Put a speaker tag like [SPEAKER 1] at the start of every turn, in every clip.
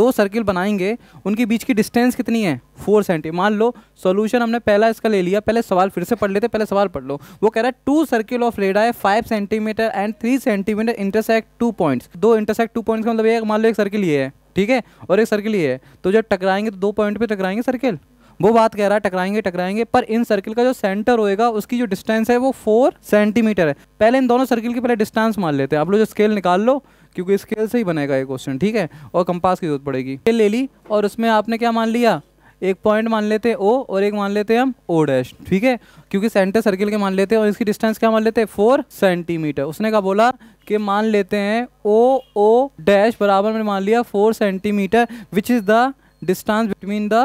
[SPEAKER 1] दो सर्किल बनाएंगे उनके बीच की डिस्टेंस कितनी है फोर सेंटी मान लो सोल्यूशन हमने पहला इसका ले लिया पहले सवाल फिर से पढ़ लेते पहले सवाल पढ़ लो वो कह रहा है टू सर्किल ऑफ रेडा है five centimetre and three centimetre intersect two points दो इंटरसेक्ट टू पॉइंट्स का मतलब एक मान लो एक सर्किल ये है ठीक है और एक सर्किल ये है तो जब टकराएंगे तो दो पॉइंट पर टकराएंगे सर्किल वो बात कह रहा है टकराएंगे टकराएंगे पर इन सर्किल का जो सेंटर होएगा उसकी जो डिस्टेंस है वो फोर सेंटीमीटर है पहले इन दोनों सर्किल की पहले डिस्टेंस मान लेते हैं आप लोग जो स्केल निकाल लो क्योंकि स्केल से ही बनेगा ये क्वेश्चन ठीक है और कंपास की जरूरत पड़ेगी स्केल ले ली और उसमें आपने क्या मान लिया एक पॉइंट मान लेते हैं ओ और एक मान लेते हैं हम ओ डैश ठीक है क्योंकि सेंटर सर्किल के मान लेते हैं और इसकी डिस्टेंस क्या मान लेते हैं फोर सेंटीमीटर उसने क्या बोला कि मान लेते हैं ओ ओ डैश बराबर में मान लिया four centimetre which is the distance between the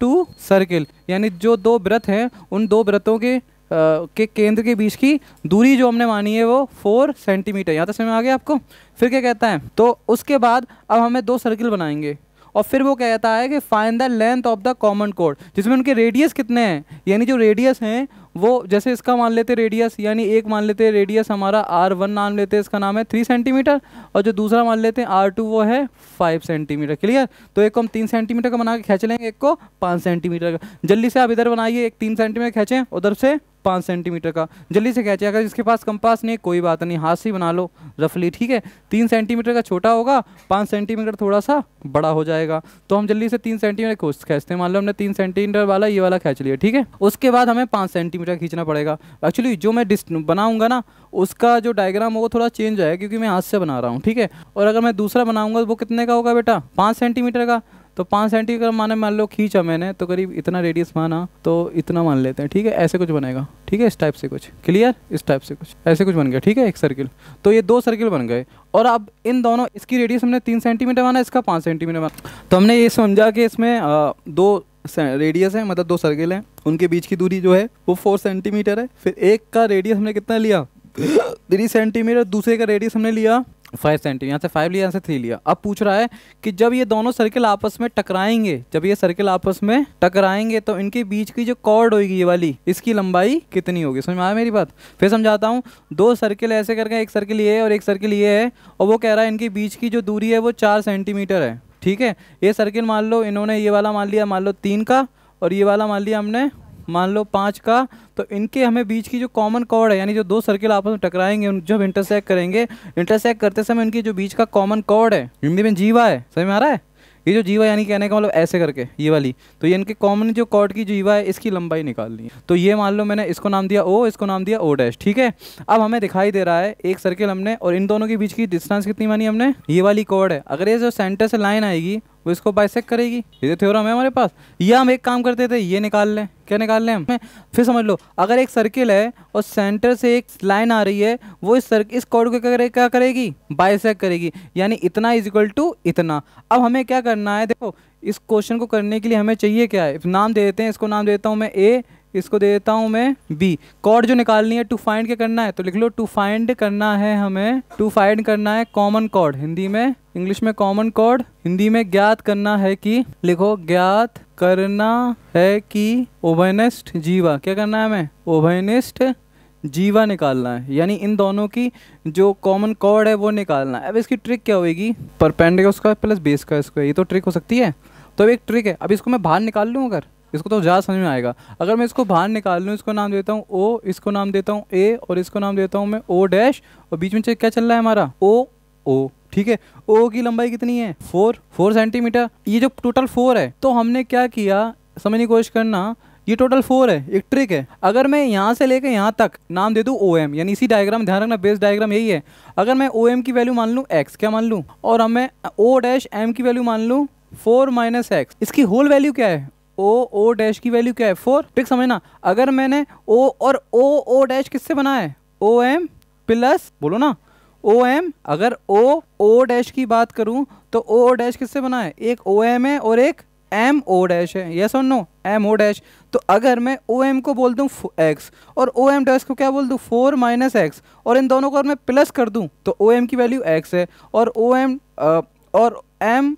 [SPEAKER 1] two circle यानी जो दो व्रत हैं उन दो व्रतों के के केंद्र के बीच की दूरी जो हमने मानी है वो फोर सेंटीमीटर यहाँ तक समय आ गया आपको फिर क्या कहता है तो उसके बाद अब हमें दो सर्किल बनाएंगे और फिर वो कहता है कि find the length of the common कोड जिसमें उनके रेडियस कितने हैं यानी जो रेडियस हैं वो जैसे इसका मान लेते रेडियस यानी एक मान लेते रेडियस हमारा आर वन नाम लेते हैं इसका नाम है थ्री सेंटीमीटर और जो दूसरा मान लेते हैं आर टू वो है फाइव सेंटीमीटर क्लियर तो एक को हम तीन सेंटीमीटर का बना के खींच लेंगे एक को पाँच सेंटीमीटर का जल्दी से आप इधर बनाइए एक तीन सेंटीमीटर खींचें उधर से पाँच सेंटीमीटर का जल्दी से खींचे अगर जिसके पास कंपास नहीं कोई बात नहीं हाथ से ही बना लो रफली ठीक है तीन सेंटीमीटर का छोटा होगा पाँच सेंटीमीटर थोड़ा सा बड़ा हो जाएगा तो हम जल्दी से तीन सेंटीमीटर खींचते हैं मान लो हमने तीन सेंटीमीटर वाला ये वाला खींच लिया ठीक है उसके बाद हमें पाँच सेंटीमीटर मीटर खींचना पड़ेगा एक्चुअली जो मैं डिस्ट बनाऊंगा ना उसका जो डायग्राम होगा थोड़ा चेंज आएगा क्योंकि मैं हाथ से बना रहा हूँ ठीक है और अगर मैं दूसरा बनाऊंगा तो वो कितने का होगा बेटा पाँच सेंटीमीटर का तो पाँच सेंटीमीटर माने मान लो खींचा मैंने तो करीब इतना रेडियस माना तो इतना मान लेते हैं ठीक है ऐसे कुछ बनेगा ठीक है इस टाइप से कुछ क्लियर इस टाइप से कुछ ऐसे कुछ बन गया ठीक है एक सर्किल तो ये दो सर्किल बन गए और अब इन दोनों इसकी रेडियस हमने तीन सेंटीमीटर माना इसका पाँच सेंटीमीटर माना तो हमने ये समझा कि इसमें दो रेडियस है मतलब दो सर्किल हैं उनके बीच की दूरी जो है वो फोर सेंटीमीटर है फिर एक का रेडियस हमने कितना लिया थ्री सेंटीमीटर दूसरे का रेडियस हमने लिया फाइव सेंटीमीटर यहाँ से फाइव लिया यहाँ से थ्री लिया अब पूछ रहा है कि जब ये दोनों सर्किल आपस में टकराएंगे जब ये सर्किल आपस में टकराएंगे तो इनके बीच की जो कॉर्ड होगी ये वाली इसकी लंबाई कितनी होगी समझ में आया मेरी बात फिर समझाता हूँ दो सर्किल ऐसे करके एक सर्किल ये है और एक सर्किल ये है और वो कह रहा है इनके बीच की जो दूरी है वो चार सेंटीमीटर है ठीक है ये सर्किल मान लो इन्होंने ये वाला मान लिया मान लो तीन का और ये वाला मान लिया हमने मान लो पाँच का तो इनके हमें बीच की जो कॉमन कॉर्ड है यानी जो दो सर्किल आपस में टकराएंगे जब इंटरसेक्ट करेंगे इंटरसेक्ट करते समय इनकी जो बीच का कॉमन कॉर्ड है हिंदी में जीवा है समझ में आ रहा है ये जो जीवा यानी कहने का मतलब ऐसे करके ये वाली तो ये इनके कॉमन जो कॉर्ड की जीवा है इसकी लंबाई निकालनी है तो ये मान लो मैंने इसको नाम दिया ओ इसको नाम दिया ओ डैश ठीक है अब हमें दिखाई दे रहा है एक सर्किल हमने और इन दोनों के बीच की डिस्टेंस कितनी मानी हमने ये वाली कॉर्ड है अगर ये जो सेंटर से लाइन आएगी वो इसको बाइसेक करेगी ये थ्योरम है हमारे पास या हम एक काम करते थे ये निकाल लें क्या निकाल लें हमें फिर समझ लो अगर एक सर्किल है और सेंटर से एक लाइन आ रही है वो इस सर्क इस कॉर्ड को क्या करे, क्या करेगी बाइसेक करेगी यानी इतना इज इक्वल टू इतना अब हमें क्या करना है देखो इस क्वेश्चन को करने के लिए हमें चाहिए क्या है नाम दे देते हैं इसको नाम देता हूँ मैं ए इसको दे देता हूँ मैं बी कॉर्ड जो निकालनी है टू फाइंड क्या करना है तो लिख लो टू फाइंड करना है हमें टू फाइंड करना है कॉमन कॉर्ड हिंदी में इंग्लिश में कॉमन कोड हिंदी में ज्ञात करना है कि लिखो ज्ञात करना है कि ओभनिस्ट जीवा क्या करना है हमें ओभनिस्ट जीवा निकालना है यानी इन दोनों की जो कॉमन कॉर्ड है वो निकालना है अब इसकी ट्रिक क्या होगी परपेंडिक उसका प्लस बेस का इसका ये तो ट्रिक हो सकती है तो अब एक ट्रिक है अब इसको मैं बाहर निकाल लूँ अगर इसको तो ज़्यादा समझ में आएगा अगर मैं इसको बाहर निकाल लूँ इसको नाम देता हूँ ओ इसको नाम देता हूँ ए और इसको नाम देता हूँ मैं ओ डैश और बीच में क्या चल रहा है हमारा ओ ओ ठीक है ओ की लंबाई कितनी है फोर फोर सेंटीमीटर ये जो टोटल फोर है तो हमने क्या किया समझने की कोशिश करना ये टोटल फोर है एक ट्रिक है अगर मैं यहाँ से लेकर यहाँ तक नाम दे दूँ ओ एम यानी इसी डायग्राम ध्यान रखना बेस डायग्राम यही है अगर मैं ओ एम की वैल्यू मान लूँ एक्स क्या मान लूँ और हमें ओ डैश एम की वैल्यू मान लूँ फोर माइनस एक्स इसकी होल वैल्यू क्या है ओ ओ डैश की वैल्यू क्या है फोर ट्रिक समझना अगर मैंने ओ और ओ ओ डैश किससे बनाया है ओ एम प्लस बोलो ना ओ एम अगर ओ ओ डैश की बात करूं तो ओ ओ डैश किससे बना है एक ओ एम है और एक एम ओ डैश है यस और नो एम ओ डैश तो अगर मैं ओ एम को बोल दूं एक्स और ओ एम डैश को क्या बोल दूं फोर माइनस एक्स और इन दोनों को अगर मैं प्लस कर दूँ तो ओ एम की वैल्यू एक्स है और ओ एम और एम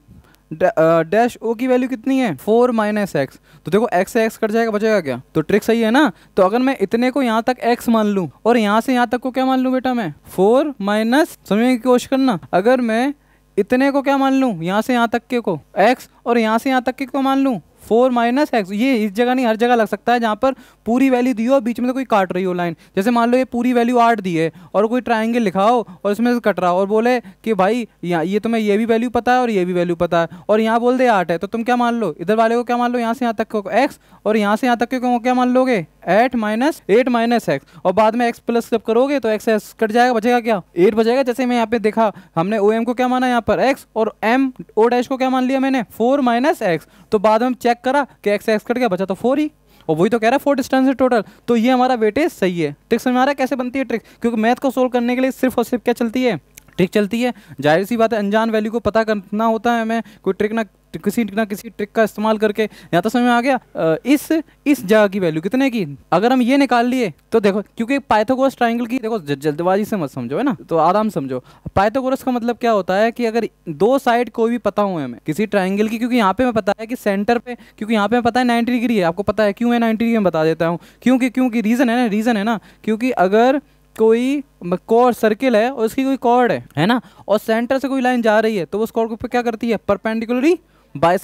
[SPEAKER 1] डैश ओ की वैल्यू कितनी है फोर माइनस एक्स तो देखो एक्स से एक्स कट जाएगा बचेगा क्या तो ट्रिक सही है ना तो अगर मैं इतने को यहाँ तक एक्स मान लू और यहाँ से यहाँ तक को क्या मान लू बेटा मैं फोर माइनस समझने की कोशिश करना अगर मैं इतने को क्या मान लू यहाँ से यहाँ तक के को एक्स और यहाँ से यहाँ तक के को मान लू फोर माइनस एक्स ये इस जगह नहीं हर जगह लग सकता है जहाँ पर पूरी वैल्यू दी हो और बीच में से तो कोई काट रही हो लाइन जैसे मान लो ये पूरी वैल्यू आठ दी है और कोई ट्राइंगल लिखा हो और उसमें से कट रहा हो और बोले कि भाई यहाँ ये तुम्हें ये भी वैल्यू पता है और ये भी वैल्यू पता है और यहाँ बोल दे आठ है तो तुम क्या मान लो इधर वाले को क्या मान लो यहाँ से यहाँ तक एक्स और यहाँ से यहाँ तक क्यों क्या मान लोगे eight minus eight minus X और बाद में एक्स प्लस जब करोगे तो एक्स एक्स कट जाएगा बचेगा क्या एट बचेगा जैसे मैं यहाँ पे देखा हमने ओ एम को क्या माना यहाँ पर एक्स और एम ओ डैश को क्या मान लिया मैंने फोर माइनस एक्स तो बाद में चेक चेक करा कि एक्स एक्स कट गया बचा तो फोर ही और वही तो कह रहा है फोर डिस्टेंस है टोटल तो ये हमारा वेटेज सही है ट्रिक समझ में आ रहा है कैसे बनती है ट्रिक क्योंकि मैथ को सोल्व करने के लिए सिर्फ और सिर्फ क्या चलती है ट्रिक चलती है जाहिर सी बात है अनजान वैल्यू को पता करना होता है हमें कोई ट्रिक ना किसी ना किसी ट्रिक का इस्तेमाल करके यहाँ तो समय में आ गया इस इस जगह की वैल्यू कितने की अगर हम ये निकाल लिए तो देखो क्योंकि पाइथागोरस ट्राइंगल की देखो जल्दबाजी से मत समझो है ना तो आराम समझो पाइथागोरस का मतलब क्या होता है कि अगर दो साइड कोई भी पता हुए हमें किसी ट्राइंगल की क्योंकि यहाँ पे हमें पता है कि सेंटर पे क्योंकि यहाँ पे पता है नाइन्टी डिग्री है आपको पता है क्यों है नाइन्टी डिग्री बता देता हूँ क्योंकि क्योंकि रीज़न है ना रीज़न है ना क्योंकि अगर कोई कोर सर्किल है और उसकी कोई कॉर्ड है है ना और सेंटर से कोई लाइन जा रही है तो उस कॉर्ड को क्या करती है परपेंडिकुलरी बाई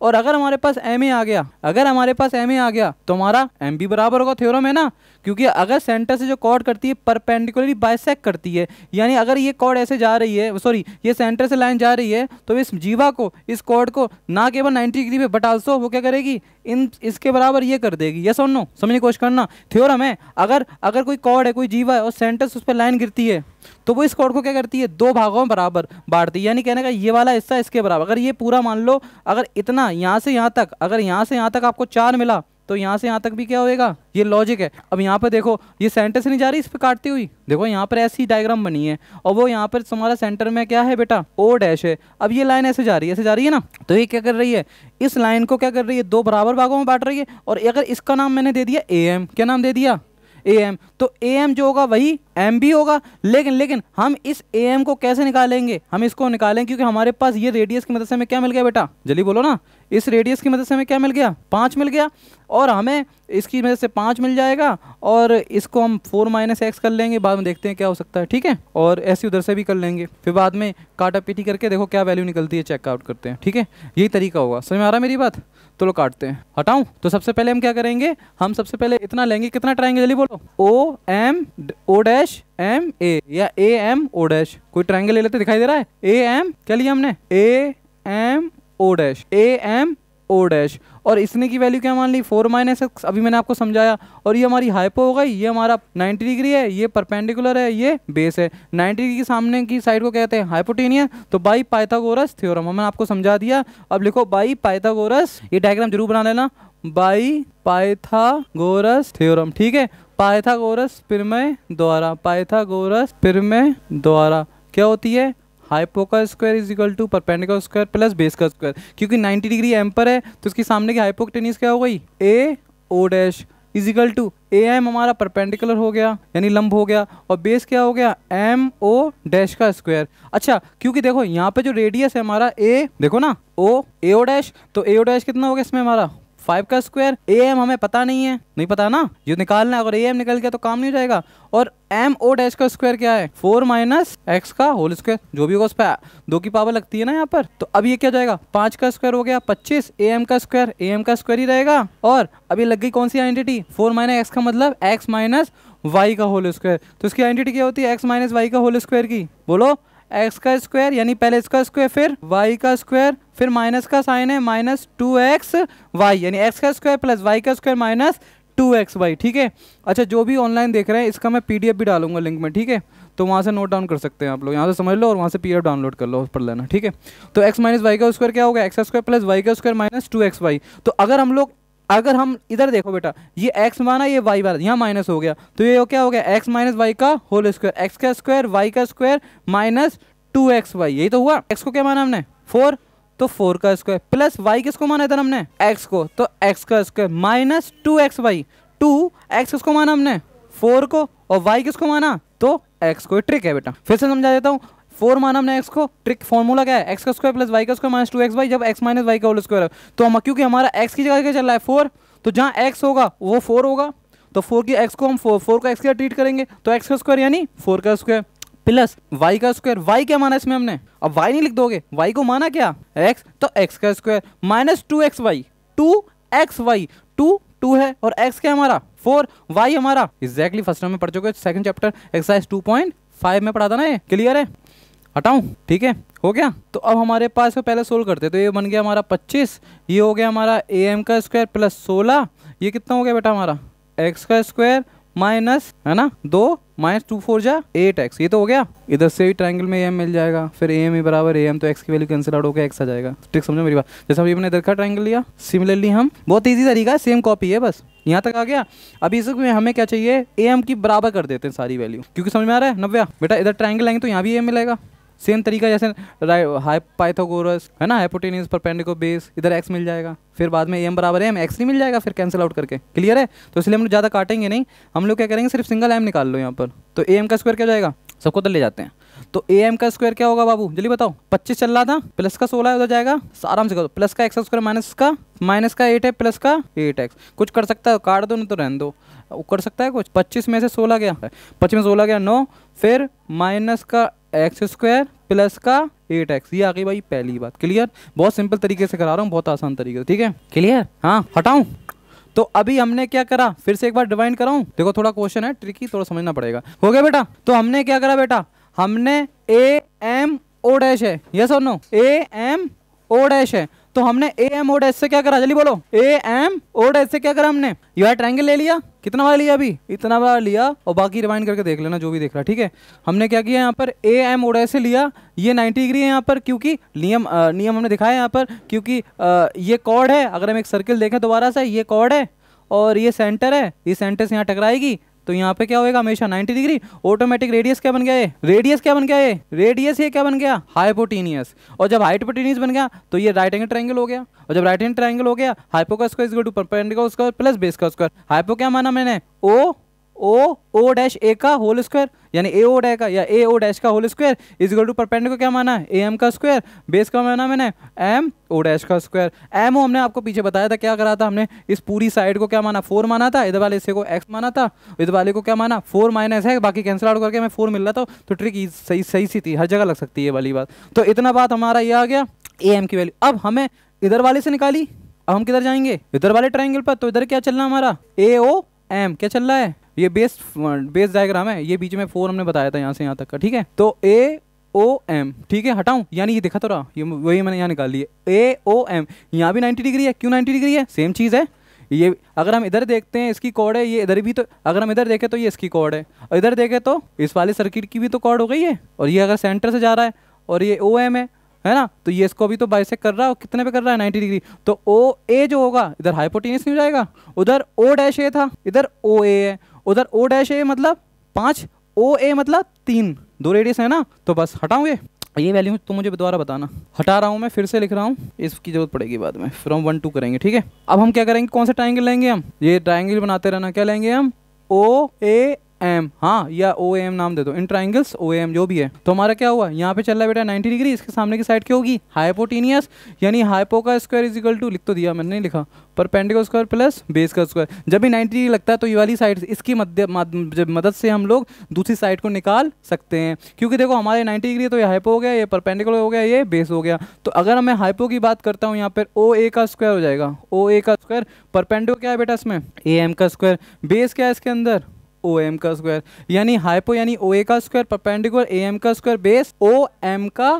[SPEAKER 1] और अगर हमारे पास एम आ गया अगर हमारे पास एम आ गया तो हमारा एम बराबर होगा थ्योरम है ना क्योंकि अगर सेंटर से जो कॉर्ड करती है परपेंडिकुलरली बाइसेक करती है यानी अगर ये कॉर्ड ऐसे जा रही है सॉरी ये सेंटर से लाइन जा रही है तो इस जीवा को इस कॉर्ड को ना केवल नाइन्टी डिग्री पे बट आल्सो वो क्या करेगी इन इसके बराबर ये कर देगी ये और समझने की कोशिश करना थ्योरम है अगर अगर कोई कॉर्ड है कोई जीवा है और सेंटर से उस पर लाइन गिरती है तो वो इस कॉर्ड को क्या करती है दो भागों में बराबर बांटती है यानी कहने का ये वाला हिस्सा इसके बराबर अगर ये पूरा मान लो अगर इतना यहाँ से यहाँ तक अगर यहाँ से यहाँ तक आपको चार मिला तो यहाँ से यहाँ तक भी क्या होएगा ये लॉजिक है अब यहाँ पर देखो ये सेंटर से नहीं जा रही इस पर काटती हुई देखो यहाँ पर ऐसी डायग्राम बनी है और वो यहाँ पर तुम्हारा सेंटर में क्या है बेटा ओ डैश है अब ये लाइन ऐसे जा रही है ऐसे जा रही है ना तो ये क्या कर रही है इस लाइन को क्या कर रही है दो बराबर भागों में बांट रही है और अगर इसका नाम मैंने दे दिया ए क्या नाम दे दिया ए एम तो ए एम जो होगा वही एम भी होगा लेकिन लेकिन हम इस ए एम को कैसे निकालेंगे हम इसको निकालेंगे क्योंकि हमारे पास ये रेडियस की मदद से हमें क्या मिल गया बेटा जल्दी बोलो ना इस रेडियस की मदद से हमें क्या मिल गया पाँच मिल गया और हमें इसकी मदद से पाँच मिल जाएगा और इसको हम फोर माइनस एक्स कर लेंगे बाद में देखते हैं क्या हो सकता है ठीक है और ऐसे उधर से भी कर लेंगे फिर बाद में काटा पीटी करके देखो क्या वैल्यू निकलती है चेकआउट करते हैं ठीक है यही तरीका होगा समझ में आ रहा है मेरी बात तो लो काटते हैं हटाऊं तो सबसे पहले हम क्या करेंगे हम सबसे पहले इतना लेंगे कितना ट्राइंगल जल्दी बोलो O M O dash M A या ए एम ओ डैश कोई ट्राइंगल ले लेते दिखाई दे रहा है ए एम क्या लिया हमने A M O dash A M O dash और इसने की वैल्यू क्या मान ली फोर माइनस एक्स अभी मैंने आपको समझाया और ये हमारी हाइपो हो गई ये हमारा 90 डिग्री है ये परपेंडिकुलर है ये बेस है 90 डिग्री के सामने की साइड को कहते हैं हाइपोटेनिया तो बाई पाइथागोरस थ्योरम हमने आपको समझा दिया अब लिखो बाई पाइथागोरस ये डायग्राम जरूर बना लेना बाई पाइथागोरस थ्योरम ठीक है पाइथागोरस प्रमेय द्वारा पाइथागोरस प्रमेय द्वारा क्या होती है हाइपो का square is equal to perpendicular का स्क्वायर प्लस बेस का स्क्वायर क्योंकि 90 डिग्री एम पर है तो इसके सामने की हाइपो क्या हो गई A O dash equal to A M हमारा परपेंडिकुलर हो गया यानी लंब हो गया और बेस क्या हो गया एम ओ डैश का स्क्वायर अच्छा क्योंकि देखो यहाँ पे जो रेडियस है हमारा ए देखो ना ओ ए ओ डैश तो ए ओ डैश कितना हो गया इसमें हमारा फाइव का स्क्वायर ए एम हमें पता नहीं है नहीं पता ना ये निकालना है अगर ए एम निकल गया तो काम नहीं जाएगा और एम ओ डैश का स्क्वायर क्या है फोर माइनस एक्स का होल स्क्वायर जो भी होगा उस पर दो की पावर लगती है ना यहाँ पर तो अब ये क्या जाएगा पांच का स्क्वायर हो गया पच्चीस ए एम का स्क्वायर ए एम का स्क्वायर ही रहेगा और अभी लग गई कौन सी आइडेंटिटी फोर माइनस एक्स का मतलब एक्स माइनस वाई का होल स्क्वायर तो इसकी आइडेंटिटी क्या होती है एक्स माइनस वाई का होल स्क्वायर की बोलो एक्स का स्क्वायर यानी पहले इसका स्क्वायर फिर वाई का स्क्वायर फिर माइनस का साइन है माइनस टू एक्स वाई यानी एक्स का स्क्वायर प्लस वाई का square minus two X Y ठीक है अच्छा जो भी ऑनलाइन देख रहे हैं इसका मैं पीडीएफ भी डालूंगा लिंक में ठीक है तो वहाँ से नोट डाउन कर सकते हैं आप लोग यहाँ से समझ लो और वहाँ से पीडीएफ डाउनलोड कर लो पढ़ लेना ठीक है तो एक्स माइनस वाई का स्क्वायर क्या होगा एक्स स्क्वायर प्लस वाई का square minus two X Y तो अगर हम लोग अगर हम इधर देखो बेटा ये x माना ये y बार यहाँ माइनस हो गया तो ये क्या हो गया x माइनस वाई का होल स्क्वायर x का स्क्वायर y का square minus two X Y यही तो हुआ x को क्या माना हमने फोर तो फोर का स्क्वायर प्लस y किसको माना इधर हमने x को तो x का square minus two X Y two X किसको माना हमने फोर को और y किसको माना तो एक्स को ट्रिक है बेटा फिर से समझा देता हूँ फोर माना हमने एक्स को ट्रिक फॉर्मूला क्या है एक्स का स्क्वायर प्लस वाई का square minus two X Y जब एक्स माइनस वाई का होल स्क्वायर है तो हम क्योंकि हमारा एक्स की जगह क्या चल रहा है फोर तो जहाँ एक्स होगा वो फोर होगा तो फोर की एक्स को हम फोर फोर का एक्स का ट्रीट करेंगे तो एक्स का स्क्वायर यानी फोर का स्क्वायर प्लस वाई का स्क्वायर वाई क्या माना इसमें हमने अब वाई नहीं लिख दोगे वाई को माना क्या एक्स तो एक्स का square minus two X Y two X Y two two है और एक्स क्या हमारा फोर वाई हमारा एग्जैक्टली फर्स्ट टाइम में पढ़ चुके second chapter exercise two point five में पढ़ा था ना ये क्लियर है हटाऊं ठीक है हो गया तो अब हमारे पास को पहले सोल्व करते हैं तो ये बन गया हमारा 25 ये हो गया हमारा ए एम का स्क्वायर प्लस सोलह ये कितना हो गया बेटा हमारा x का स्क्वायर माइनस है ना दो माइनस टू फोर जा एट एक्स ये तो हो गया इधर से भी ट्राइंगल में एम मिल जाएगा फिर ए एम ही बराबर एम तो एक्स की वैल्यू कैंसिल आउट होकर एक्स आ जाएगा ठीक समझो मेरी बात जैसे हमने इधर का ट्राइंगल लिया सिमिलरली हम बहुत ईजी तरीका है सेम कॉपी है बस यहाँ तक आ गया अभी इसमें हमें क्या चाहिए ए एम की बराबर कर देते हैं सारी वैल्यू क्योंकि समझ में आ रहा है नव्या बेटा इधर ट्राइंगल आएंगे तो यहाँ भी एम मिलेगा सेम तरीका जैसे हाई पाइथोगोरस है ना पर पेंडिको बेस इधर एक्स मिल जाएगा फिर बाद में एम बराबर एम एक्स नहीं मिल जाएगा फिर कैंसिल आउट करके क्लियर है तो इसलिए हम लोग ज़्यादा काटेंगे नहीं हम लोग क्या करेंगे सिर्फ सिंगल एम निकाल लो यहाँ पर तो ए एम का स्क्वायर क्या जाएगा सबको तो ले जाते हैं तो ए एम का स्क्वायर क्या होगा बाबू जल्दी बताओ पच्चीस चल रहा था प्लस का सोलह उधर जाएगा आराम से करो प्लस का एक्स स्क्वायर माइनस का माइनस का एट है प्लस का एट एक्स कुछ कर सकता है काट दो नहीं तो रहन दो कर सकता है कुछ पच्चीस में से सोलह गया पच्चीस में सोलह गया नौ फिर माइनस का एक्स स्क्वायर प्लस का एट एक्स ये आ गई भाई पहली बात क्लियर बहुत सिंपल तरीके से करा रहा हूँ बहुत आसान तरीके से ठीक है क्लियर हाँ हटाऊ तो अभी हमने क्या करा फिर से एक बार डिवाइड कराऊ देखो थोड़ा क्वेश्चन है ट्रिकी थोड़ा समझना पड़ेगा हो गया बेटा तो हमने क्या करा बेटा हमने ए एम ओ डैश है यस और no A M O dash है तो हमने ए एम ओड एस से क्या करा जल्दी बोलो ए एम ओड एस से क्या करा हमने यह ट्रायंगल ले लिया कितना बार लिया अभी इतना बार लिया और बाकी रिवाइंड करके देख लेना जो भी देख रहा ठीक है हमने क्या किया यहाँ पर ए एम ओड एस से लिया ये 90 डिग्री है यहाँ पर क्योंकि नियम आ, नियम हमने दिखाया यहाँ पर क्योंकि आ, ये कॉर्ड है अगर हम एक सर्किल देखें दोबारा से ये कॉर्ड है और ये सेंटर है ये सेंटर से यहाँ टकराएगी तो यहाँ पे क्या होगा हमेशा 90 डिग्री ऑटोमेटिक रेडियस क्या बन गया ये रेडियस क्या बन गया ये रेडियस ये क्या बन गया हाइपोटीनियस और जब हाइपोटीनियस बन गया तो ये राइट एंगल ट्राइंगल हो गया और जब राइट एंगल ट्राइंगल हो गया हाइपो का square is two square plus base का स्क्वायर हाइपो क्या माना मैंने ओ ओ ओ डैश ए का होल स्क्वायर यानी ए ओ डे का या ए ओ डैश का whole square is equal to perpend को क्या माना है ए एम का स्क्वायर बेस का माना मैंने एम ओ डैश का स्क्वायर एम ओ हमने आपको पीछे बताया था क्या करा था हमने इस पूरी साइड को क्या माना फोर माना था इधर वाले हिस्से को एक्स माना था इधर वाले को क्या माना फोर माइनस है बाकी कैंसिल आउट करके हमें फोर मिल रहा था तो ट्रिक सही सही सी थी हर जगह लग सकती है वाली बात तो इतना बात हमारा ये आ गया ए एम की वैल्यू अब हमें इधर वाले से निकाली अब हम किधर जाएंगे इधर वाले ट्राइंगल पर तो इधर क्या चलना हमारा ए ओ एम क्या चल रहा है ये बेस बेस डायग्राम है ये बीच में फोर हमने बताया था यहाँ से यहाँ तक का ठीक है तो ए ओ एम ठीक है हटाऊं यानी ये दिखा तो रहा ये वही मैंने यहाँ निकाल लिया ए ओ एम यहाँ भी नाइन्टी डिग्री है क्यों नाइन्टी डिग्री है सेम चीज़ है ये अगर हम इधर देखते हैं इसकी कॉर्ड है ये इधर भी तो अगर हम इधर देखें तो ये इसकी कॉर्ड है और इधर देखें तो इस वाले सर्किट की भी तो कॉर्ड हो गई है और ये अगर सेंटर से जा रहा है और ये ओ एम है है ना तो ये इसको अभी तो बाइसेक कर रहा है और कितने पे कर रहा है नाइन्टी डिग्री तो ओ ए जो होगा इधर हाइपोटेनिस नहीं हो जाएगा उधर ओ डैश ए था इधर ओ ए है उधर ओ डैश ए मतलब पाँच ओ ए मतलब तीन दो रेडियस है ना तो बस हटाऊंगे ये वैल्यू तो मुझे दोबारा बताना हटा रहा हूँ मैं फिर से लिख रहा हूँ इसकी जरूरत पड़ेगी बाद में फ्रॉम वन टू करेंगे ठीक है अब हम क्या करेंगे कौन सा ट्राइंगल लेंगे हम ये ट्राइंगल बनाते रहना क्या लेंगे हम ओ ए एम हाँ या ओ एम नाम दे दो इन ट्राइंगल्स ओ एम जो भी है तो हमारा क्या हुआ यहाँ पे चल रहा है बेटा 90 डिग्री इसके सामने की साइड क्या होगी हाइपोटीनियस यानी हाइपो का स्क्वायर इज इक्वल टू लिख तो दिया मैंने नहीं लिखा पर पेंड का स्क्वायर प्लस बेस का स्क्वायर जब भी 90 डिग्री लगता है तो ये वाली साइड इसकी मध्य मदद से हम लोग दूसरी साइड को निकाल सकते हैं क्योंकि देखो हमारे नाइन्टी डिग्री तो ये हाइपो हो गया ये परपेंडिकुलर हो गया ये बेस हो गया तो अगर मैं हाइपो की बात करता हूँ यहाँ पर ओ ए का स्क्वायर हो जाएगा ओ ए का स्क्वायर पर क्या है बेटा इसमें ए एम का स्क्वायर बेस क्या है इसके अंदर ओ एम का स्क्वायर यानी हाइपो यानी ओ ए का स्क्वायर परपेंडिकुलर ए एम का स्क्वायर बेस ओ एम का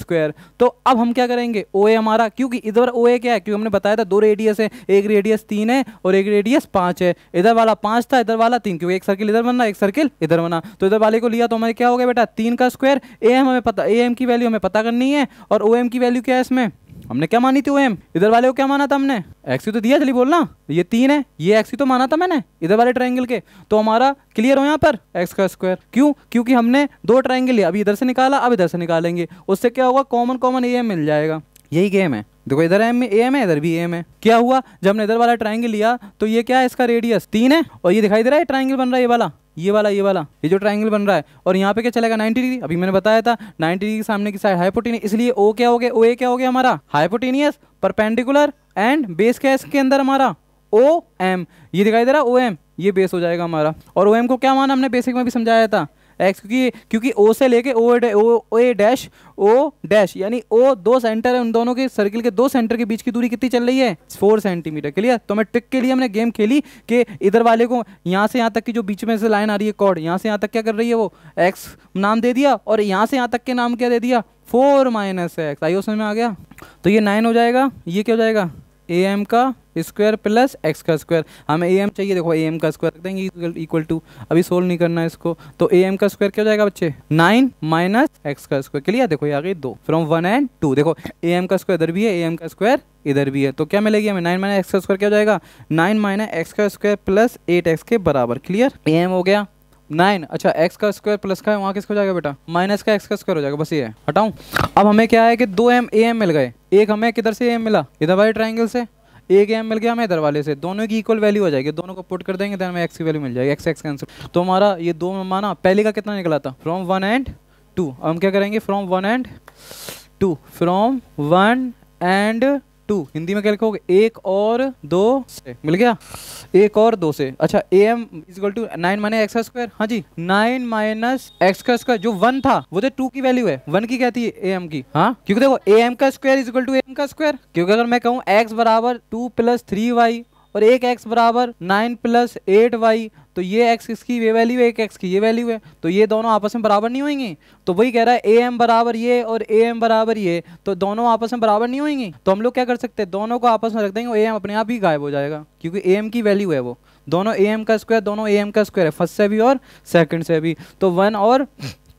[SPEAKER 1] स्क्वायर तो अब हम क्या करेंगे ओ ए हमारा क्योंकि इधर ओ ए क्या है क्योंकि हमने बताया था दो रेडियस है एक रेडियस तीन है और एक रेडियस पाँच है इधर वाला पाँच था इधर वाला तीन क्योंकि एक सर्किल इधर बनना एक सर्किल इधर बना तो इधर वाले को लिया तो हमारे क्या हो गया बेटा तीन का स्क्वायर ए एम हमें पता ए एम की वैल्यू हमें पता करनी है और ओ एम की वैल्यू क्या है इसमें हमने क्या मानी थी वो एम इधर वाले को क्या माना था हमने एक्स तो दिया चलिए बोलना ये तीन है ये एक्स तो माना था मैंने इधर वाले ट्राइंगल के तो हमारा क्लियर हो यहाँ पर एक्स का स्क्वायर क्यों क्योंकि हमने दो ट्राइंगल लिया अभी इधर से निकाला अब इधर से निकालेंगे उससे क्या होगा कॉमन कॉमन ए मिल जाएगा यही गेम है देखो इधर एम एम है इधर भी एम है क्या हुआ जब हमने इधर वाला ट्राइंगल लिया तो ये क्या है इसका रेडियस तीन है और ये दिखाई दे रहा है ट्राइंगल बन रहा है ये वाला ये वाला ये वाला ये जो ट्राइंगल बन रहा है और यहाँ पे क्या चलेगा 90 डिग्री अभी मैंने बताया था 90 डिग्री के सामने की साइड हाइपोटेनियस इसलिए ओ क्या हो गया ओ ए क्या हो गया हमारा हाइपोटेनियस परपेंडिकुलर एंड बेस क्या इसके अंदर हमारा ओ एम ये दिखाई दे रहा ओ एम ये बेस हो जाएगा हमारा और ओ एम को क्या माना हमने बेसिक में भी समझाया था एक्स क्योंकि क्योंकि ओ से लेके ओ ओ ए डैश ओ डैश यानी ओ दो सेंटर है उन दोनों के सर्किल के दो सेंटर के बीच की दूरी कितनी चल रही है फोर सेंटीमीटर क्लियर तो हमें ट्रिक के लिए हमने गेम खेली कि इधर वाले को यहाँ से यहाँ तक की जो बीच में से लाइन आ रही है कॉर्ड यहाँ से यहाँ तक क्या कर रही है वो एक्स नाम दे दिया और यहाँ से यहाँ तक के नाम क्या दे दिया फोर माइनस एक्स आइयो समय में आ गया तो ये नाइन हो जाएगा ये क्या हो जाएगा ए एम का स्क्वायर प्लस एक्स का स्क्वायर हमें ए एम चाहिए देखो ए एम का स्क्वायर रख देंगे इक्वल टू अभी सोल्व नहीं करना है इसको तो ए एम का स्क्वायर क्या हो जाएगा बच्चे नाइन माइनस एक्स का स्क्वायर क्लियर देखो ये आ गई दो फ्रॉम वन एंड टू देखो ए एम का स्क्वायर इधर भी है ए एम का स्क्वायर इधर भी है तो क्या मिलेगी हमें नाइन माइनस एक्स का स्क्वायर क्या हो जाएगा नाइन माइनस एक्स का स्क्वायर प्लस एट एक्स के बराबर क्लियर ए एम हो गया नाइन अच्छा एक्स का स्क्वायर प्लस का है वहाँ हो जाएगा बेटा माइनस का एक्स का स्क्वायर हो जाएगा बस ये हटाऊं अब हमें क्या है कि दो एम ए एम मिल गए एक हमें किधर से एम मिला इधर वाले ट्राइंगल से एक एम मिल गया हमें इधर वाले से दोनों की इक्वल वैल्यू हो जाएगी दोनों को पुट कर देंगे देन हमें एक्स की वैल्यू मिल जाएगी एक्स एक्स कैंसिल तो हमारा ये दो माना पहले का कितना निकला था फ्रॉम वन एंड टू हम क्या करेंगे from one and two from one and two Hindi में क्या लिखोगे एक और दो से मिल गया एक और दो से अच्छा A M equal to nine minus x का स्क्वायर हाँ जी नाइन माइनस एक्स का स्क्वायर जो वन था वो तो टू की वैल्यू है वन की कहती है ए एम की हाँ क्योंकि देखो ए एम का square equal to A M का स्क्वायर क्योंकि अगर मैं कहूँ एक्स बराबर टू प्लस थ्री वाई और एक एक्स बराबर नाइन प्लस एट वाई तो ये एक्स इसकी ये वैल्यू है एक एक्स की ये वैल्यू है तो ये दोनों आपस में बराबर नहीं होंगी तो वही कह रहा है ए एम बराबर ये और ए एम बराबर ये तो दोनों आपस में बराबर नहीं होंगी तो हम लोग क्या कर सकते हैं दोनों को आपस में रख देंगे ए एम अपने आप ही गायब हो जाएगा क्योंकि ए एम की वैल्यू है वो दोनों ए एम का स्क्वायर दोनों ए एम का स्क्वायर है फर्स्ट से भी और सेकंड से भी तो वन और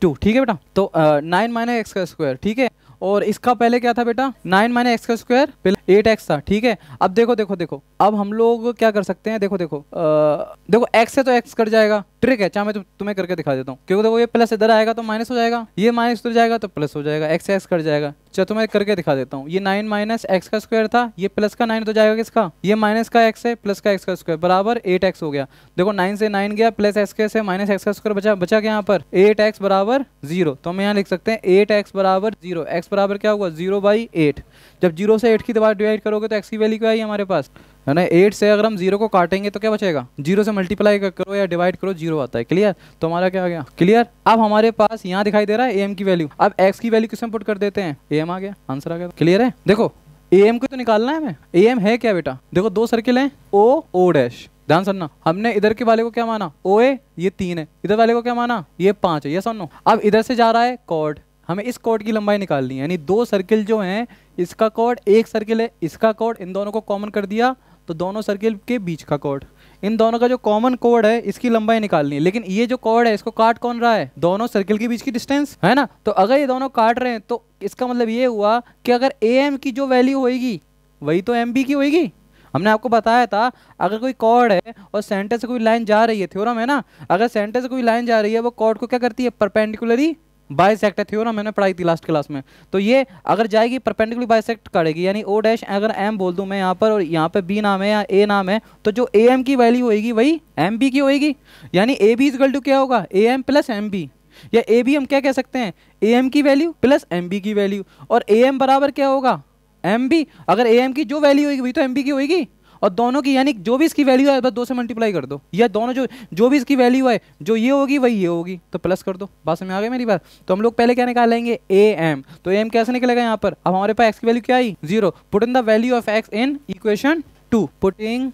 [SPEAKER 1] टू ठीक है बेटा तो नाइन माइनस एक्स का स्क्वायर ठीक है और इसका पहले क्या था बेटा नाइन माइनस एक्स का स्क्वायर एट एक्स था ठीक है अब देखो देखो देखो अब हम लोग क्या कर सकते हैं देखो देखो आ, देखो एक्स है तो एक्स कट जाएगा ट्रिक है चाहे मैं तो तुम्हें करके दिखा देता हूँ क्योंकि देखो ये प्लस इधर आएगा तो माइनस हो जाएगा ये माइनस उधर जाएगा तो प्लस हो जाएगा एक्स एक्स कट जाएगा चलो तुम्हें करके दिखा देता हूँ ये नाइन माइनस एक्स का स्क्वायर था ये प्लस का नाइन तो जाएगा किसका ये माइनस का एक्स है प्लस का एक्स का स्क्वायर बराबर एट एक्स हो गया देखो नाइन से नाइन गया प्लस एक्स के माइनस एक्स का स्क्वायर बचा बचा गया यहाँ पर एट एक्स बराबर जीरो तो हम यहाँ लिख सकते हैं एट एक्स बराबर जीरो एक्स बराबर क्या होगा जीरो बाई एट जब जीरो से एट की दीवार साथ डिवाइड करोगे तो एक्स की वैल्यू क्या आई हमारे पास है ना एट से अगर हम जीरो को काटेंगे तो क्या बचेगा जीरो से मल्टीप्लाई करो या डिवाइड करो जीरो आता है क्लियर तो हमारा क्या आ गया क्लियर अब हमारे पास यहाँ दिखाई दे रहा है एम की वैल्यू अब एक्स की वैल्यू किसमें पुट कर देते हैं ए आ गया आंसर आ गया क्लियर है देखो एम को तो निकालना है हमें एम है क्या बेटा देखो दो सर्किल है ओ ओ डैश ध्यान सुनना हमने इधर के वाले को क्या माना ओ ए ये तीन है इधर वाले को क्या माना ये पांच है ये सुनो अब इधर से जा रहा है कॉर्ड हमें इस कॉर्ड की लंबाई निकालनी है यानी दो सर्किल जो हैं इसका कॉर्ड एक सर्किल है इसका कॉर्ड इन दोनों को कॉमन कर दिया तो दोनों सर्किल के बीच का कॉर्ड इन दोनों का जो कॉमन कोड है इसकी लंबाई निकालनी है लेकिन ये जो कॉर्ड है इसको काट कौन रहा है दोनों सर्किल के बीच की डिस्टेंस है ना तो अगर ये दोनों काट रहे हैं तो इसका मतलब ये हुआ कि अगर ए एम की जो वैल्यू होगी वही तो एम बी की होगी हमने आपको बताया था अगर कोई कॉर्ड है और सेंटर से कोई लाइन जा रही है थ्योरम है ना अगर सेंटर से कोई लाइन जा रही है वो कॉर्ड को क्या करती है परपेंडिकुलरी बाइसेक्ट है थ्योरम मैंने पढ़ाई थी लास्ट क्लास में तो ये अगर जाएगी परपेंडिकुलर बाइसेक्ट करेगी यानी ओ डैश अगर एम बोल दूं मैं यहाँ पर और यहाँ पे बी नाम है या ए नाम है तो जो ए एम की वैल्यू होगी वही एम बी की होगी यानी ए बी इजगल टू क्या होगा A M plus M B या ए बी हम क्या कह सकते हैं ए एम की वैल्यू प्लस एम बी की वैल्यू और ए एम बराबर क्या होगा एम बी अगर ए एम की जो वैल्यू होगी वही तो एम बी की होगी और दोनों की यानी जो भी इसकी वैल्यू है बस दो से मल्टीप्लाई कर दो या दोनों जो जो भी इसकी वैल्यू है जो ये होगी वही ये होगी तो प्लस कर दो बात समझ आ गई मेरी बात तो हम लोग पहले क्या निकाल लेंगे ए एम तो एम कैसे निकलेगा यहाँ पर अब हमारे पास एक्स की वैल्यू क्या आई zero put in the value of x in equation two putting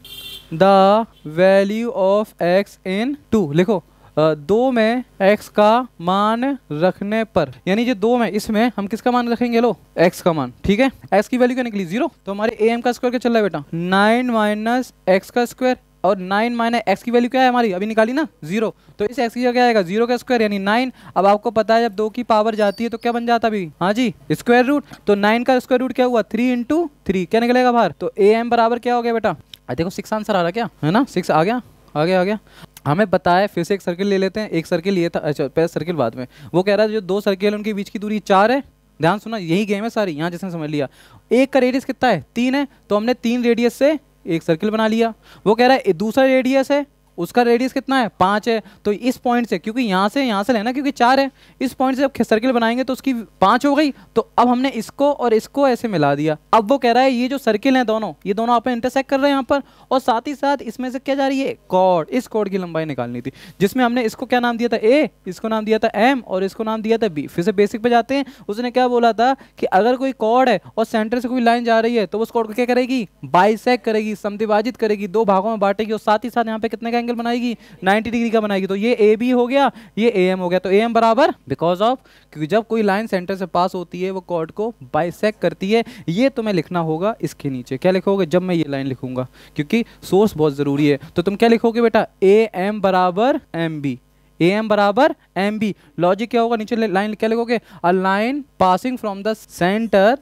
[SPEAKER 1] the value of x in two लिखो दो में एक्स का मान रखने पर यानी जो दो में इसमें हम किसका मान रखेंगे लो एक्स का मान ठीक है एक्स की वैल्यू क्या निकली जीरो तो हमारे ए एम का स्क्वायर क्या चल रहा है बेटा नाइन माइनस एक्स का स्क्वायर और नाइन माइनस एक्स की वैल्यू क्या है हमारी अभी निकाली ना जीरो तो इस एक्स की जगह क्या आएगा जीरो का स्क्वायर यानी नाइन अब आपको पता है जब दो की पावर जाती है तो क्या बन जाता अभी हाँ जी स्क्वायर रूट तो नाइन का स्क्वायर रूट क्या हुआ थ्री इंटू थ्री क्या निकलेगा बाहर तो ए एम बराबर क्या हो गया बेटा देखो सिक्स आंसर आ रहा क्या है ना सिक्स आ गया आ गया आ गया हमें बताया फिर से एक सर्किल ले लेते हैं एक सर्किल लिए था अच्छा पहले सर्किल बाद में वो कह रहा है जो दो सर्किल उनके बीच की दूरी चार है ध्यान सुना यही गेम है सारी यहाँ जिसने समझ लिया एक का रेडियस कितना है तीन है तो हमने तीन रेडियस से एक सर्किल बना लिया वो कह रहा है दूसरा रेडियस है उसका रेडियस कितना है पाँच है तो इस पॉइंट से क्योंकि यहाँ से यहाँ से लेना क्योंकि चार है इस पॉइंट से अब सर्किल बनाएंगे तो उसकी पाँच हो गई तो अब हमने इसको और इसको ऐसे मिला दिया अब वो कह रहा है ये जो सर्किल है दोनों ये दोनों आप इंटरसेक्ट कर रहे हैं यहाँ पर और साथ ही साथ इसमें से क्या जा रही है कॉड इस कॉड की लंबाई निकालनी थी जिसमें हमने इसको क्या नाम दिया था ए इसको नाम दिया था एम और इसको नाम दिया था बी फिर से बेसिक पे जाते हैं उसने क्या बोला था कि अगर कोई कॉड है और सेंटर से कोई लाइन जा रही है तो उस कॉड को क्या करेगी बाइसेक करेगी समिभाजित करेगी दो भागों में बांटेगी और साथ ही साथ यहाँ पे कितने कहेंगे एंगल बनाएगी 90 डिग्री का बनाएगी तो ये ए बी हो गया ये ए एम हो गया तो ए एम बराबर बिकॉज ऑफ क्योंकि जब कोई लाइन सेंटर से पास होती है वो कॉर्ड को बाइसेक करती है ये तुम्हें लिखना होगा इसके नीचे क्या लिखोगे जब मैं ये लाइन लिखूंगा क्योंकि सोर्स बहुत ज़रूरी है तो तुम क्या लिखोगे बेटा ए एम बराबर एम बी ए एम बराबर एम बी लॉजिक क्या होगा नीचे लाइन क्या लिखोगे a line passing from the centre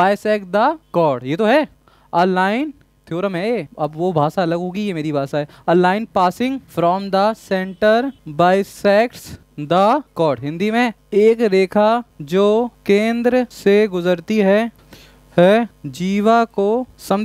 [SPEAKER 1] bisect the chord ये तो है अ लाइन थ्योरम है ये अब वो भाषा अलग होगी ये मेरी भाषा है a line passing from the centre bisects the Hindi में एक रेखा जो केंद्र से गुजरती है है जीवा को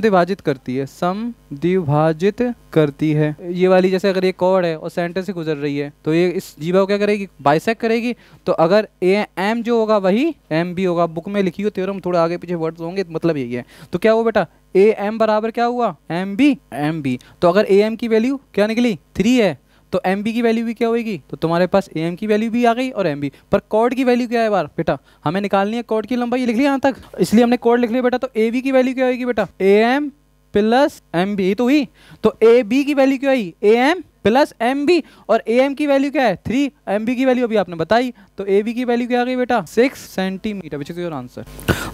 [SPEAKER 1] विभाजित करती है सम विभाजित करती है ये वाली जैसे अगर ये कॉर्ड है और सेंटर से गुजर रही है तो ये इस जीवा को क्या करेगी बाइसेक करेगी तो अगर ए एम जो होगा वही एम बी होगा बुक में लिखी हो थ्योरम थोड़ा आगे पीछे वर्ड्स होंगे मतलब यही है तो क्या हुआ बेटा ए एम बराबर क्या हुआ एम बी एम बी तो अगर ए एम की वैल्यू क्या निकली थ्री है तो एम की वैल्यू भी क्या होगी तो तुम्हारे पास ए की वैल्यू भी आ गई और एम पर कॉड की वैल्यू क्या है बार बेटा हमें निकालनी है कॉड की लंबाई लिख लिया यहाँ तक इसलिए हमने कॉड लिख लिया बेटा तो ए की वैल्यू क्या होगी बेटा A M plus M B तो हुई तो ए बी की वैल्यू क्या आई A M plus M B और ए एम की वैल्यू क्या है थ्री एम बी की वैल्यू अभी आपने बताई तो ए बी की वैल्यू क्या आ गई बेटा six centimetre which is your answer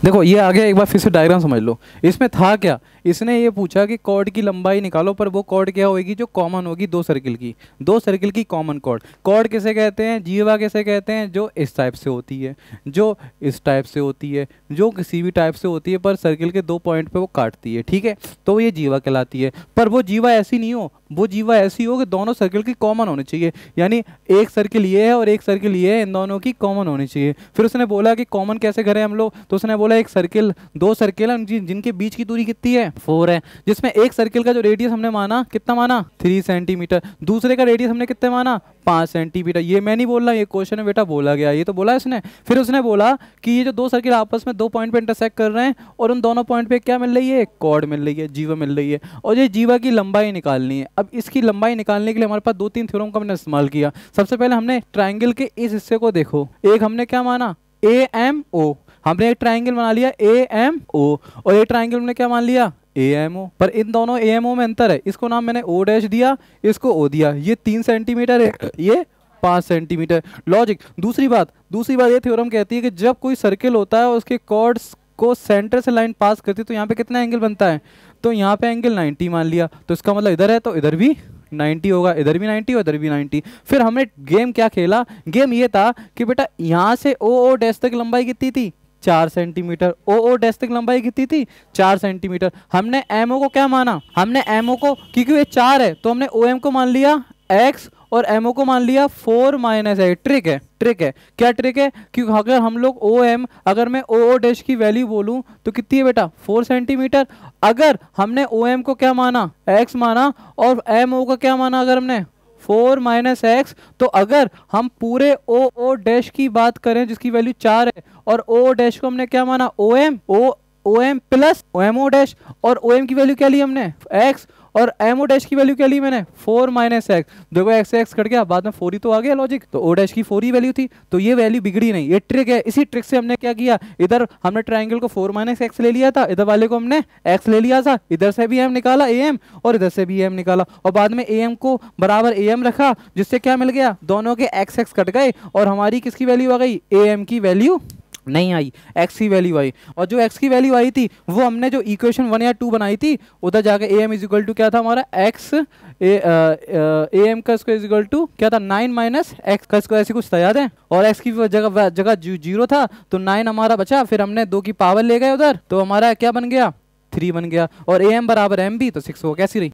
[SPEAKER 1] देखो ये आ गया एक बार फिर से डायग्राम समझ लो इसमें था क्या इसने ये पूछा कि कॉर्ड की लंबाई निकालो पर वो कॉर्ड क्या होगी जो कॉमन होगी दो सर्किल की दो सर्किल की कॉमन कॉर्ड कॉर्ड किसे कहते हैं जीवा किसे कहते हैं जो इस टाइप से होती है जो इस टाइप से होती है जो किसी भी टाइप से होती है पर सर्किल के दो पॉइंट पर वो काटती है ठीक है तो ये जीवा कहलाती है पर वो जीवा ऐसी नहीं हो वो जीवा ऐसी हो कि दोनों सर्किल की कॉमन होनी चाहिए यानी एक सर्किल ये है और एक सर्किल ये है इन दोनों दोनों की कॉमन होनी चाहिए फिर उसने बोला कि कॉमन कैसे करें हम लोग तो उसने बोला एक सर्किल दो सर्किल है जिन, जिनके बीच की दूरी कितनी है फोर है जिसमें एक सर्किल का जो रेडियस हमने माना कितना माना थ्री सेंटीमीटर दूसरे का रेडियस हमने कितने माना पाँच सेंटीमीटर ये मैं नहीं बोल रहा ये क्वेश्चन है बेटा बोला गया ये तो बोला इसने फिर उसने बोला कि ये जो दो सर्किल आपस में दो पॉइंट पे इंटरसेक्ट कर रहे हैं और उन दोनों पॉइंट पे क्या मिल रही है कॉर्ड मिल रही है जीवा मिल रही है और ये जीवा की लंबाई निकालनी है अब इसकी लंबाई निकालने के लिए हमारे पास दो तीन थ्योरम का हमने इस्तेमाल किया सबसे पहले हमने ट्राइंगल के इस हिस्से को देखा देखो एक हमने क्या माना ए एम ओ हमने एक ट्राइंगल बना लिया ए एम ओ और एक ट्राइंगल हमने क्या मान लिया ए एम ओ पर इन दोनों ए एम ओ में अंतर है इसको नाम मैंने ओ डैश दिया इसको ओ दिया ये तीन सेंटीमीटर है ये पाँच सेंटीमीटर लॉजिक दूसरी बात दूसरी बात ये थ्योरम कहती है कि जब कोई सर्किल होता है उसके कॉर्ड्स को सेंटर से लाइन पास करती है तो यहाँ पे कितना एंगल बनता है तो यहाँ पे एंगल 90 मान लिया तो इसका मतलब इधर है तो इधर भी 90 होगा इधर भी 90 और इधर भी 90 फिर हमने गेम क्या खेला गेम ये था कि बेटा यहाँ से ओ ओ डैश तक लंबाई कितनी थी चार सेंटीमीटर ओ ओ डैश तक लंबाई कितनी थी चार सेंटीमीटर हमने एम को क्या माना हमने एम को क्योंकि ये चार है तो हमने ओ को मान लिया एक्स और एमओ को मान लिया फोर माइनस एट ट्रिक है ट्रिक है क्या ट्रिक है क्योंकि अगर हम लोग ओ एम अगर मैं ओ ओ डैश की वैल्यू बोलूं तो कितनी है बेटा फोर सेंटीमीटर अगर हमने ओ एम को क्या माना एक्स माना और एम ओ का क्या माना अगर हमने फोर माइनस एक्स तो अगर हम पूरे ओ ओ डैश की बात करें जिसकी वैल्यू चार है और ओ डैश को हमने क्या माना O M O O M plus O M O dash और ओ एम की वैल्यू क्या ली हमने एक्स और एम ओ डैश की वैल्यू क्या ली मैंने फोर माइनस एक्स देखो एक्स एक्स कट गया बाद में फोर ही तो आ गया लॉजिक तो ओ डैश की फोर ही वैल्यू थी तो ये वैल्यू बिगड़ी नहीं ये ट्रिक है इसी ट्रिक से हमने क्या किया इधर हमने ट्राइंगल को फोर माइनस एक्स ले लिया था इधर वाले को हमने एक्स ले लिया था इधर से भी एम निकाला ए एम और इधर से भी एम निकाला और बाद में ए एम को बराबर ए एम रखा जिससे क्या मिल गया दोनों के एक्स एक्स कट गए और हमारी किसकी वैल्यू आ गई ए एम की वैल्यू नहीं आई एक्स की वैल्यू आई और जो एक्स की वैल्यू आई थी वो हमने जो इक्वेशन वन या टू बनाई थी उधर जाके ए एम इजिकल टू क्या था हमारा x A M uh, uh, का स्क्वायर इजिकल टू क्या था नाइन माइनस एक्स का स्क्वायर ऐसे कुछ था याद है और एक्स की जगह जगह जीरो था तो नाइन हमारा बचा फिर हमने दो की पावर ले गए उधर तो हमारा क्या बन गया थ्री बन गया और ए एम बराबर एम बी तो सिक्स हो कैसी रही